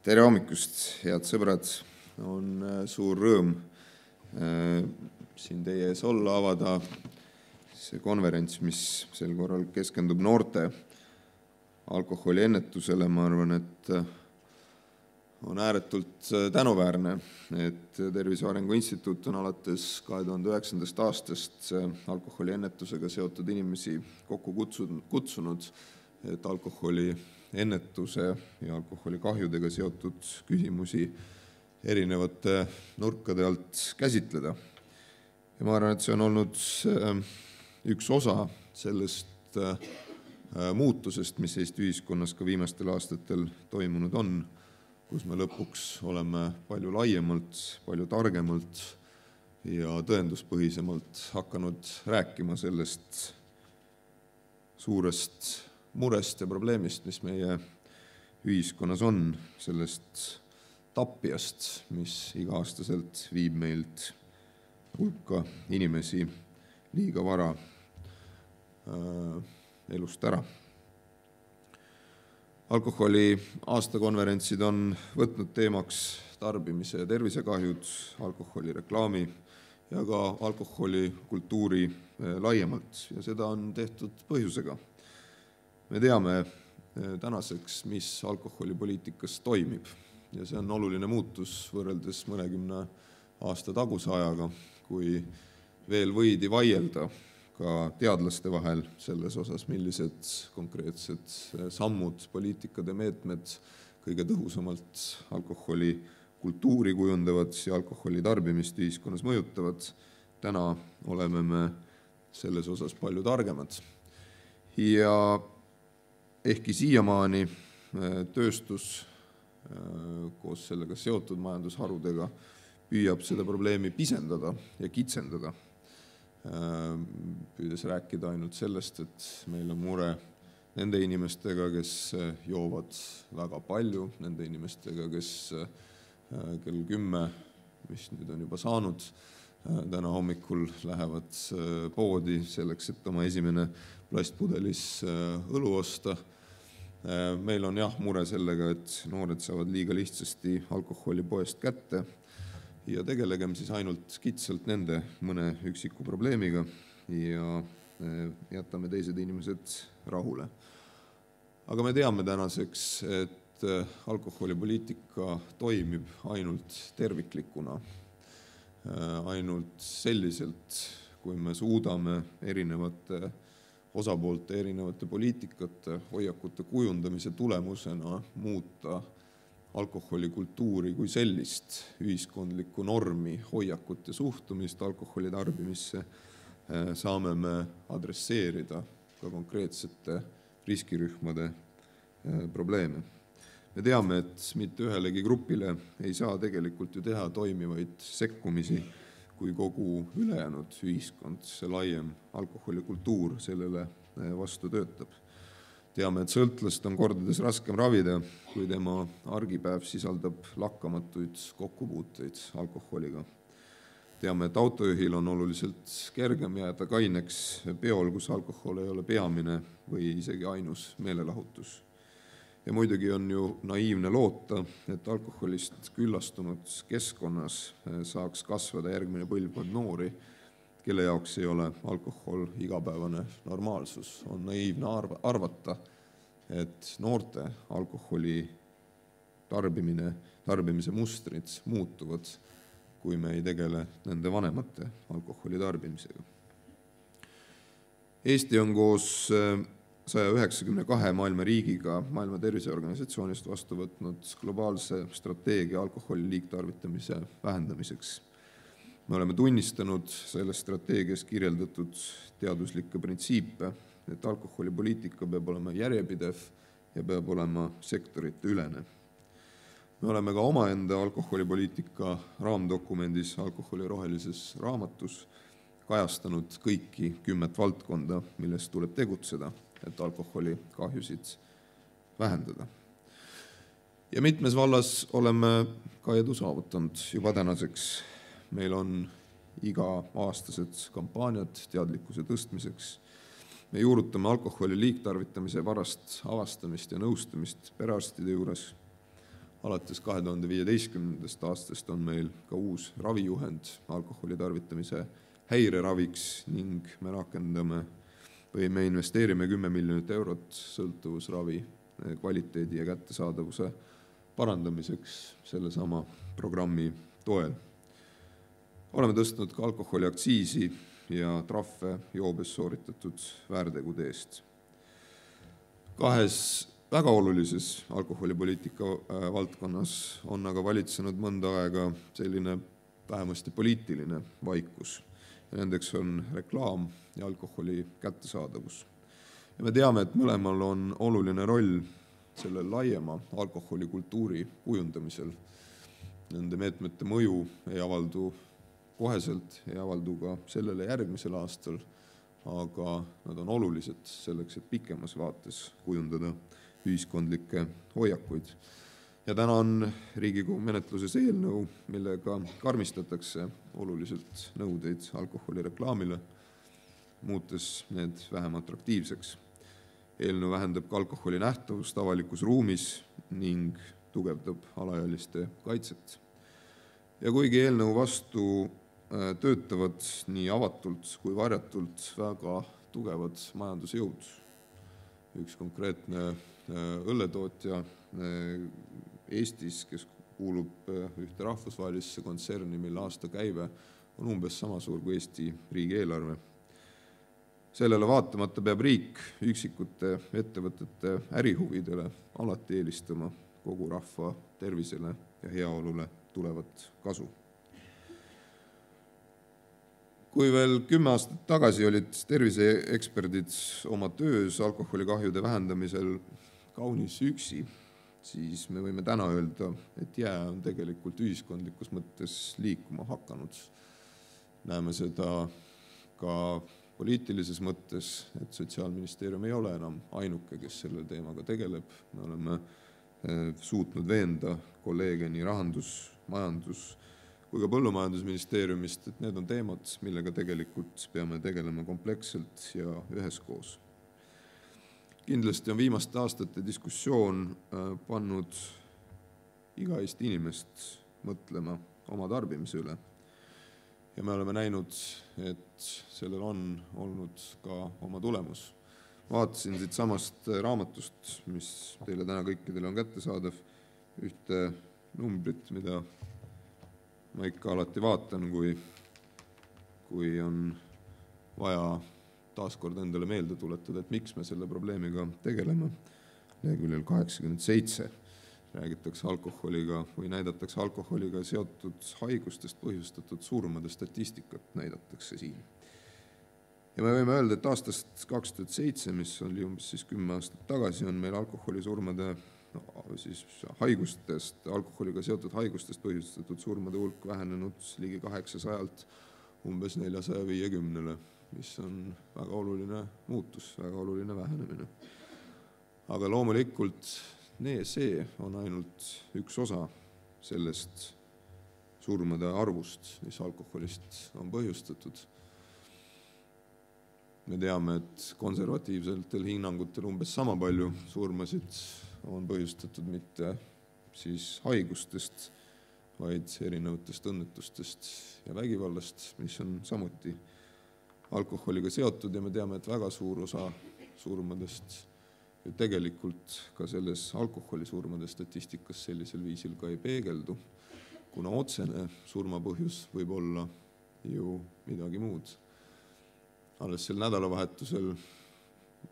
tere hommikust, head sõbrad! on äh, suur rõõm äh, siin teie ees olla, avada see konverents, mis sel korral keskendub noorte alkoholiennetusele, ma arvan, et äh, on ääretult tänuväärne, et Tervise Arengu Instituut on alates kahe tuhande üheksandast aastast alkoholiennetusega seotud inimesi kokku kutsunud, kutsunud, et alkoholi ennetuse ja alkoholikahjudega seotud küsimusi erinevate nurkade alt käsitleda. ja ma arvan, et see on olnud äh, üks osa sellest äh, äh, muutusest, mis Eesti ühiskonnas ka viimastel aastatel toimunud on, kus me lõpuks oleme palju laiemalt, palju targemalt ja tõenduspõhisemalt hakanud rääkima sellest suurest murest ja probleemist, mis meie ühiskonnas on, sellest tapjast, mis iga-aastaselt viib meilt hulka inimesi liiga vara äh, elust ära. alkoholi aastakonverentsid on võtnud teemaks tarbimise ja tervisekahjud, alkoholireklaami ja ka alkoholikultuuri äh, laiemalt ja seda on tehtud põhjusega me teame eh, tänaseks, mis alkoholipoliitikas toimib ja see on oluline muutus võrreldes mõnekümne aasta taguse ajaga, kui veel võidi vaielda ka teadlaste vahel selles osas, millised konkreetsed eh, sammud, poliitikad ja meetmed kõige tõhusamalt alkoholikultuuri kujundavad ja alkoholi tarbimist ühiskonnas mõjutavad. täna oleme me selles osas palju targemad ja ehkki siiamaani äh, tööstus äh, koos sellega seotud majandusharudega püüab seda probleemi pisendada ja kitsendada, äh, püüdes rääkida ainult sellest, et meil on mure nende inimestega, kes joovad väga palju, nende inimestega, kes kell kümme, mis nüüd on juba saanud, Äh, täna hommikul lähevad äh, poodi selleks, et oma esimene plastpudelis äh, õlu osta. meil on jah mure sellega, et noored saavad liiga lihtsasti alkoholi poest kätte ja tegelegem siis ainult kitsalt nende mõne üksiku probleemiga ja jätame teised inimesed rahule. aga me teame tänaseks, et alkoholipoliitika toimib ainult terviklikuna Äh, ainult selliselt, kui me suudame erinevate osapoolte, erinevate poliitikate, hoiakute kujundamise tulemusena muuta alkoholikultuuri kui sellist, ühiskondlikku normi, hoiakut ja suhtumist alkoholi tarbimisse, äh, saame me adresseerida ka konkreetsete riskirühmade äh, probleeme me teame, et mitte ühelegi grupile ei saa tegelikult ju teha toimivaid sekkumisi, kui kogu ülejäänud ühiskond, see laiem alkoholikultuur sellele eh, vastu töötab. teame, et sõltlast on kordades raskem ravida, kui tema argipäev sisaldab lakkamatuid kokkupuuteid alkoholiga. teame, et autojuhil on oluliselt kergem jääda kaineks peol, kus alkohol ei ole peamine või isegi ainus meelelahutus ja muidugi on ju naiivne loota, et alkoholist küllastunud keskkonnas eh, saaks kasvada järgmine põlvkond noori, kelle jaoks ei ole alkohol igapäevane normaalsus. on naiivne arv-, arvata, et noorte alkoholi tarbimine, tarbimise mustrid muutuvad, kui me ei tegele nende vanemate alkoholi tarbimisega. Eesti on koos eh, saja üheksakümne kahe maailma riigiga Maailma Terviseorganisatsioonist vastu võtnud globaalse strateegia alkoholi liigtarvitamise vähendamiseks. me oleme tunnistanud selles strateegias kirjeldatud teaduslikke printsiipe, et alkoholipoliitika peab olema järjepidev ja peab olema sektorite ülene. me oleme ka omaenda alkoholipoliitika raamdokumendis, alkoholi rohelises raamatus, kajastanud kõiki kümmet valdkonda, milles tuleb tegutseda et alkoholikahjusid vähendada. ja mitmes vallas oleme ka edu saavutanud juba tänaseks. meil on iga-aastased kampaaniad teadlikkuse tõstmiseks. me juurutame alkoholi liigtarvitamise varast avastamist ja nõustamist perearstide juures. alates kahe tuhande viieteistkümnendast aastast on meil ka uus ravijuhend alkoholi tarvitamise häireraviks ning me rakendame või me investeerime kümme miljonit eurot sõltuvusravi eh, kvaliteedi ja kättesaadavuse parandamiseks sellesama programmi toel. oleme tõstnud ka alkoholiaktsiisi ja trahve joobes sooritatud väärtegude eest. kahes väga olulises alkoholipoliitika eh, valdkonnas on aga valitsenud mõnda aega selline vähemasti poliitiline vaikus nendeks on reklaam ja alkoholi kättesaadavus. ja me teame, et mõlemal on oluline roll selle laiema alkoholikultuuri kujundamisel. Nende meetmete mõju ei avaldu koheselt, ei avaldu ka sellele järgmisel aastal, aga nad on olulised selleks, et pikemas vaates kujundada ühiskondlikke hoiakuid ja täna on Riigikogu menetluses eelnõu, millega karmistatakse oluliselt nõudeid alkoholireklaamile, muutes need vähem atraktiivseks. eelnõu vähendab ka alkoholi nähtavust avalikus ruumis ning tugevdab alaealiste kaitset. ja kuigi eelnõu vastu äh, töötavad nii avatult kui varjatult väga tugevad majandusjõud, üks konkreetne äh, õlletootja äh, Eestis, kes kuulub äh, ühte rahvusvahelisse kontserni, mille aastakäive on umbes sama suur kui Eesti riigieelarve. sellele vaatamata peab riik üksikute ettevõtete ärihuvidele alati eelistama kogu rahva tervisele ja heaolule tulevat kasu. kui veel kümme aastat tagasi olid terviseeksperdid oma töös alkoholikahjude vähendamisel kaunis üksi, siis me võime täna öelda, et jää on tegelikult ühiskondlikus mõttes liikuma hakanud. näeme seda ka poliitilises mõttes, et Sotsiaalministeerium ei ole enam ainuke, kes selle teemaga tegeleb, me oleme eh, suutnud veenda kolleege nii rahandus, majandus kui ka Põllumajandusministeeriumist, et need on teemad, millega tegelikult peame tegelema kompleksselt ja üheskoos kindlasti on viimaste aastate diskussioon äh, pannud iga Eesti inimest mõtlema oma tarbimise üle. ja me oleme näinud, et sellel on olnud ka oma tulemus. vaatasin siitsamast äh, raamatust, mis teile täna kõikidele on kättesaadav, ühte numbrit, mida ma ikka alati vaatan, kui, kui on vaja taaskord endale meelde tuletada, et miks me selle probleemiga tegeleme. leheküljel kaheksakümmend seitse räägitakse alkoholiga või näidatakse alkoholiga seotud haigustest põhjustatud surmade statistikat, näidatakse siin. ja me võime öelda, et aastast kaks tuhat seitse, mis oli umbes siis kümme aastat tagasi, on meil alkoholisurmade no, siis haigustest, alkoholiga seotud haigustest põhjustatud surmade hulk vähenenud ligi kaheksasajalt umbes neljasaja viiekümnele mis on väga oluline muutus, väga oluline vähenemine. aga loomulikult nee, see on ainult üks osa sellest surmade arvust, mis alkoholist on põhjustatud. me teame, et konservatiivsetel hinnangutel umbes sama palju surmasid on põhjustatud mitte siis haigustest, vaid erinevatest õnnetustest ja vägivallast, mis on samuti alkoholiga seotud ja me teame, et väga suur osa surmadest ju tegelikult ka selles alkoholisurmade statistikas sellisel viisil ka ei peegeldu, kuna otsene surmapõhjus võib olla ju midagi muud. alles sel nädalavahetusel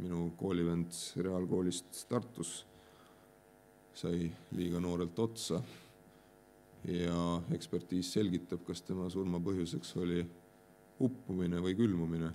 minu koolivend reaalkoolist Tartus sai liiga noorelt otsa ja ekspertiis selgitab, kas tema surma põhjuseks oli uppumine või külmumine.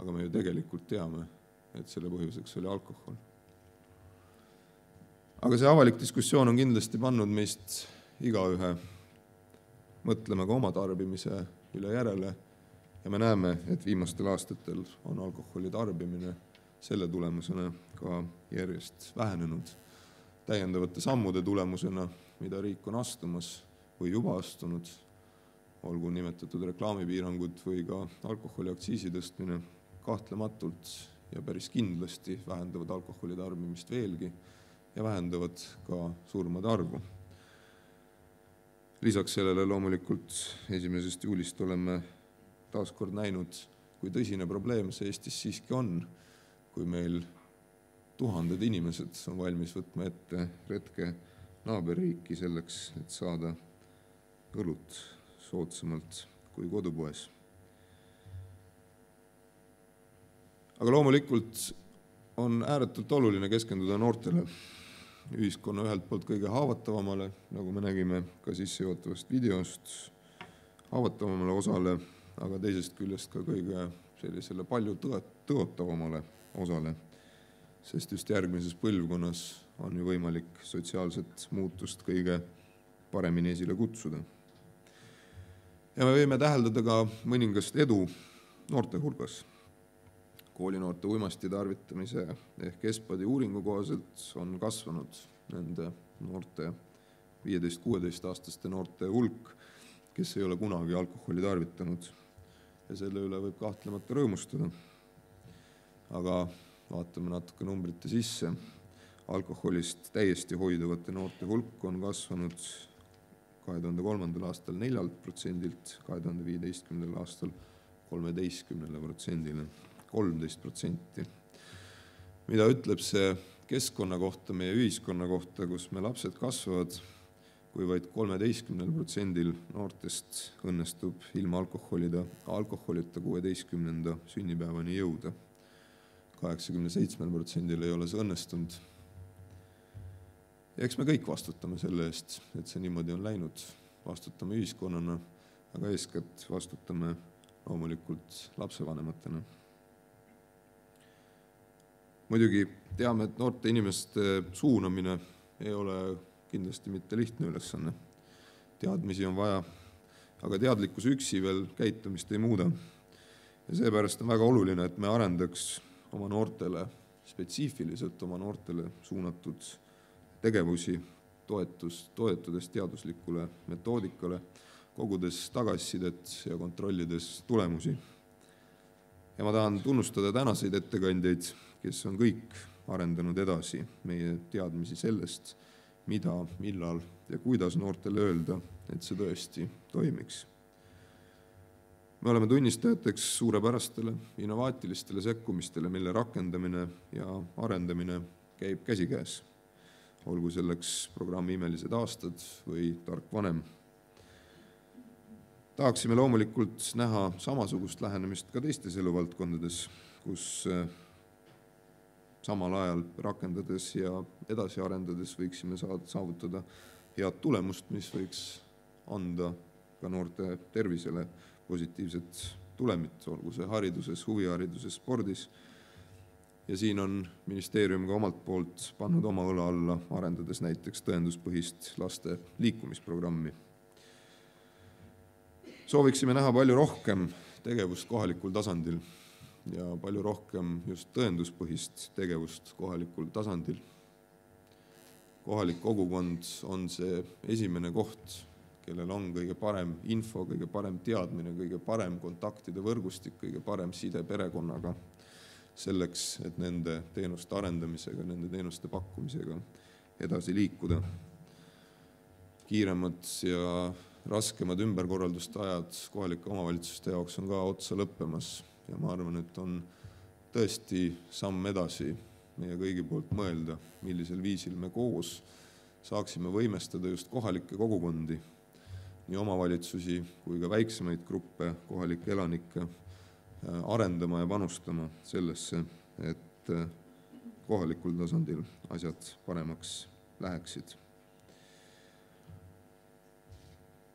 aga me ju tegelikult teame, et selle põhjuseks oli alkohol. aga see avalik diskussioon on kindlasti pannud meist igaühe mõtlema ka oma tarbimise üle järele ja me näeme, et viimastel aastatel on alkoholi tarbimine selle tulemusena ka järjest vähenenud. täiendavate sammude tulemusena, mida riik on astumas või juba astunud, olgu nimetatud reklaamipiirangud või ka alkoholiaktsiisi tõstmine, kahtlematult ja päris kindlasti vähendavad alkoholi tarbimist veelgi ja vähendavad ka surmade arvu. lisaks sellele loomulikult esimesest juulist oleme taas kord näinud, kui tõsine probleem see Eestis siiski on, kui meil tuhanded inimesed on valmis võtma ette retke naaberriiki selleks, et saada õlut soodsamalt kui kodupoes. aga loomulikult on ääretult oluline keskenduda noortele, ühiskonna ühelt poolt kõige haavatavamale, nagu me nägime ka sissejuhatavast videost, haavatavamale osale, aga teisest küljest ka kõige sellisele palju tõe, tõotavamale osale. sest just järgmises põlvkonnas on ju võimalik sotsiaalset muutust kõige paremini esile kutsuda ja me võime täheldada ka mõningast edu noorte hulgas. koolinoorte uimasti tarvitamise ehk ESPAD-i uuringu kohaselt on kasvanud nende noorte, viieteist, kuueteistaastaste noorte hulk, kes ei ole kunagi alkoholi tarvitanud. ja selle üle võib kahtlemata rõõmustada. aga vaatame natuke numbrite sisse. alkoholist täiesti hoiduvate noorte hulk on kasvanud kahe tuhande kolmandal aastal neljalt protsendilt kahe tuhande viieteistkümnendal aastal kolmeteistkümnele protsendile, kolmteist protsenti. mida ütleb see keskkonna kohta, meie ühiskonna kohta, kus me lapsed kasvavad, kui vaid kolmeteistkümnel protsendil noortest õnnestub ilma alkoholida, alkoholita kuueteistkümnenda sünnipäevani jõuda. kaheksakümne seitsmel protsendil ei ole see õnnestunud ja eks me kõik vastutame selle eest, et see niimoodi on läinud, vastutame ühiskonnana, aga eeskätt vastutame loomulikult lapsevanematena. muidugi teame, et noorte inimeste suunamine ei ole kindlasti mitte lihtne ülesanne. teadmisi on vaja, aga teadlikkus üksi veel käitumist ei muuda. ja seepärast on väga oluline, et me arendaks oma noortele, spetsiifiliselt oma noortele suunatud tegevusi, toetus, toetudes teaduslikule metoodikale, kogudes tagasisidet ja kontrollides tulemusi. ja ma tahan tunnustada tänaseid ettekandjaid, kes on kõik arendanud edasi meie teadmisi sellest, mida, millal ja kuidas noortele öelda, et see tõesti toimiks. me oleme tunnistajateks suurepärastele innovaatilistele sekkumistele, mille rakendamine ja arendamine käib käsikäes olgu selleks programm Imelised aastad või Tark vanem. tahaksime loomulikult näha samasugust lähenemist ka teistes eluvaldkondades, kus eh, samal ajal rakendades ja edasi arendades võiksime saada, saavutada head tulemust, mis võiks anda ka noorte tervisele positiivset tulemit, olgu see hariduses, huvihariduses, spordis ja siin on ministeerium ka omalt poolt pannud oma õla alla, arendades näiteks tõenduspõhist laste liikumisprogrammi. sooviksime näha palju rohkem tegevust kohalikul tasandil ja palju rohkem just tõenduspõhist tegevust kohalikul tasandil. kohalik kogukond on see esimene koht, kellel on kõige parem info, kõige parem teadmine, kõige parem kontaktide võrgustik, kõige parem side perekonnaga selleks, et nende teenuste arendamisega, nende teenuste pakkumisega edasi liikuda. kiiremad ja raskemad ümberkorralduste ajad kohalike omavalitsuste jaoks on ka otsa lõppemas ja ma arvan, et on tõesti samm edasi meie kõigi poolt mõelda, millisel viisil me koos saaksime võimestada just kohalikke kogukondi, nii omavalitsusi kui ka väiksemaid gruppe, kohalikke elanikke Äh, arendama ja panustama sellesse, et äh, kohalikul tasandil asjad paremaks läheksid.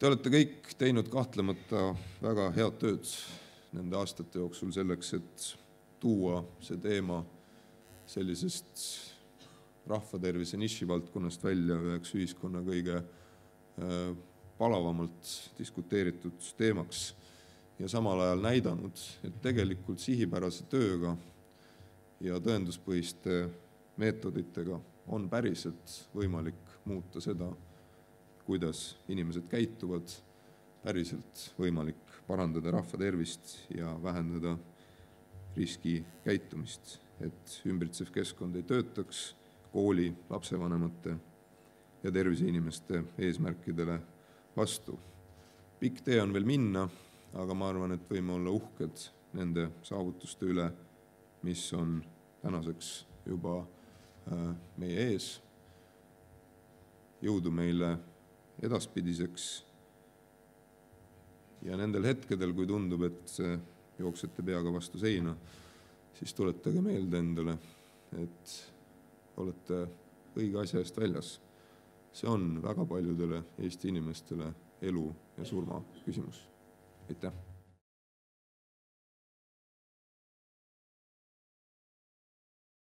Te olete kõik teinud kahtlemata väga head tööd nende aastate jooksul selleks, et tuua see teema sellisest rahvatervise nišivaldkonnast välja üheks ühiskonna kõige äh, palavamalt diskuteeritud teemaks ja samal ajal näidanud, et tegelikult sihipärase tööga ja tõenduspõhiste meetoditega on päriselt võimalik muuta seda, kuidas inimesed käituvad, päriselt võimalik parandada rahva tervist ja vähendada riskikäitumist, et ümbritsev keskkond ei töötaks kooli, lapsevanemate ja terviseinimeste eesmärkidele vastu. pikk tee on veel minna aga ma arvan, et võime olla uhked nende saavutuste üle, mis on tänaseks juba äh, meie ees. jõudu meile edaspidiseks. ja nendel hetkedel, kui tundub, et jooksete peaga vastu seina, siis tuletage meelde endale, et olete õige asja eest väljas. see on väga paljudele Eesti inimestele elu ja surma küsimus aitäh